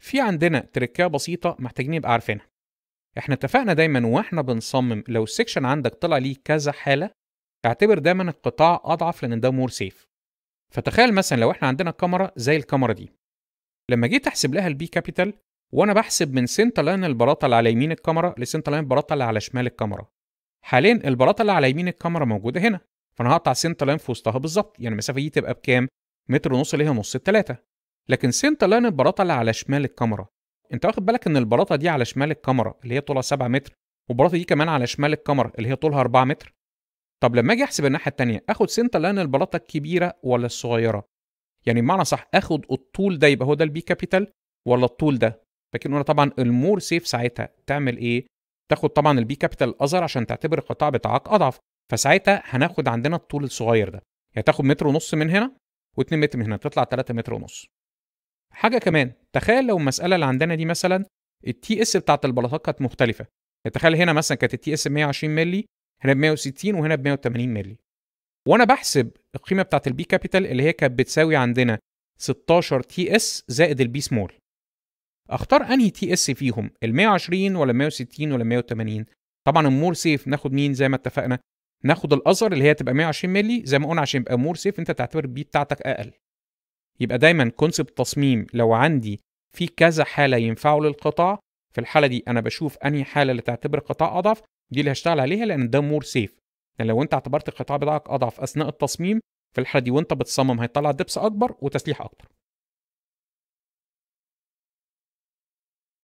في عندنا تركايه بسيطه محتاجين نبقى عارفينها احنا اتفقنا دايما واحنا بنصمم لو السكشن عندك طلع ليه كذا حاله اعتبر دايما القطاع اضعف لان ده مور سيف فتخيل مثلا لو احنا عندنا كاميرا زي الكاميرا دي لما جيت احسب لها البي كابيتال وانا بحسب من سنتر لاين البلاطه اللي على يمين الكاميرا لسنتر لاين البلاطه اللي على شمال الكاميرا حاليا البلاطه اللي على يمين الكاميرا موجوده هنا فانا هقطع سنتر لاين في وسطها بالظبط يعني المسافه دي تبقى بكام متر ونص اللي هي نص التلاته لكن سنت لاين البراطه اللي على شمال الكاميرا انت واخد بالك ان البراطه دي على شمال الكاميرا اللي هي طولها 7 متر والبراطه دي كمان على شمال الكاميرا اللي هي طولها 4 متر طب لما اجي احسب الناحيه الثانيه اخد سنت لاين البلاطه الكبيره ولا الصغيره يعني بمعنى صح اخد الطول ده يبقى هو ده البي كابيتال ولا الطول ده لكن طبعا المور سيف ساعتها تعمل ايه تاخد طبعا البي كابيتال الاصغر عشان تعتبر القطاع بتاعك اضعف فساعتها هناخد عندنا الطول الصغير ده يعني تاخد متر ونص من هنا و2 متر من هنا تطلع 3 متر ونص حاجه كمان تخيل لو المساله اللي عندنا دي مثلا التي اس بتاعت البلاطات كانت مختلفه يعني تخيل هنا مثلا كانت التي اس 120 مللي هنا ب 160 وهنا ب 180 مللي وانا بحسب القيمه بتاعت البي كابيتال اللي هي كانت بتساوي عندنا 16 تي اس زائد البي سمول اختار انهي تي اس فيهم ال 120 ولا 160 ولا 180 طبعا المور سيف ناخد مين زي ما اتفقنا ناخد الاصغر اللي هي تبقى 120 مللي زي ما قلنا عشان يبقى مور سيف انت تعتبر البي بتاعتك اقل يبقى دايما كونسبت تصميم لو عندي في كذا حاله ينفعوا للقطاع في الحاله دي انا بشوف انهي حاله اللي تعتبر قطاع اضعف دي اللي هشتغل عليها لان ده مور سيف لان لو انت اعتبرت القطاع بتاعك اضعف اثناء التصميم في الحاله دي وانت بتصمم هيطلع دبس اكبر وتسليح اكتر